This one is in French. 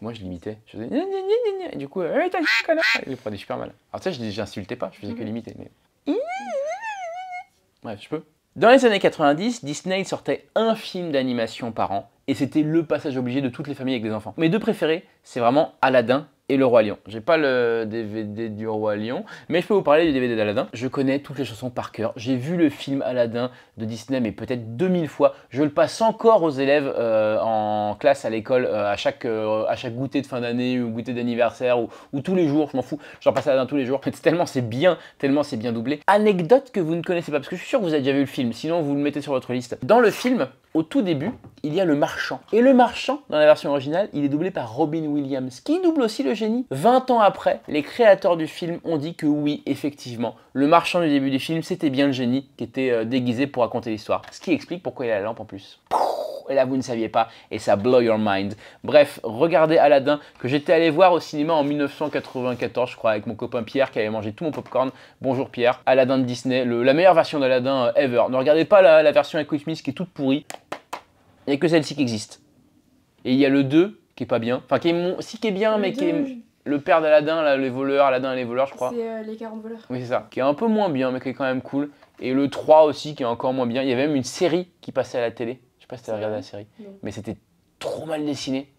Moi, je l'imitais. Je faisais du coup, euh, Il prenait super mal. Alors, tu sais, j'insultais pas, je faisais que mhm. l'imiter. Mais... Bref, je peux. Dans les années 90, Disney sortait un film d'animation par an et c'était le passage obligé de toutes les familles avec des enfants. Mes deux préférés, c'est vraiment Aladdin et le Roi Lion. J'ai pas le DVD du Roi Lion, mais je peux vous parler du DVD d'Aladin. Je connais toutes les chansons par cœur. J'ai vu le film Aladdin de Disney, mais peut-être 2000 fois. Je le passe encore aux élèves euh, en classe, à l'école, euh, à, chaque, euh, à chaque goûter de fin d'année ou goûter d'anniversaire ou, tous les jours. Je m'en fous. J'en passe Aladin tous les jours. tellement c'est bien, tellement c'est bien doublé. Anecdote que vous ne connaissez pas, parce que je suis sûr que vous avez déjà vu le film. Sinon, vous le mettez sur votre liste. Dans le film, au tout début, il y a le marchand. Et le marchand, dans la version originale, il est doublé par Robin Williams, qui double aussi le génie. 20 ans après, les créateurs du film ont dit que oui, effectivement, le marchand du début du film, c'était bien le génie qui était euh, déguisé pour raconter l'histoire. Ce qui explique pourquoi il a la lampe en plus et là vous ne saviez pas, et ça blow your mind. Bref, regardez Aladdin, que j'étais allé voir au cinéma en 1994, je crois, avec mon copain Pierre qui avait mangé tout mon popcorn. Bonjour Pierre, Aladdin de Disney, la meilleure version d'Aladdin euh, ever. Ne regardez pas la, version avec Will qui est toute pourrie, il n'y a que celle-ci qui existe. Et il y a le 2 qui est pas bien. Enfin, qui est mon... si qui est bien, mais qui est le père d'Aladin, les voleurs, Aladin et les voleurs, je crois. C'est euh, les 40 voleurs. Oui, c'est ça. Qui est un peu moins bien, mais qui est quand même cool. Et le 3 aussi, qui est encore moins bien. Il y avait même une série qui passait à la télé. Je sais pas si tu regardé la série. Mais c'était trop mal dessiné.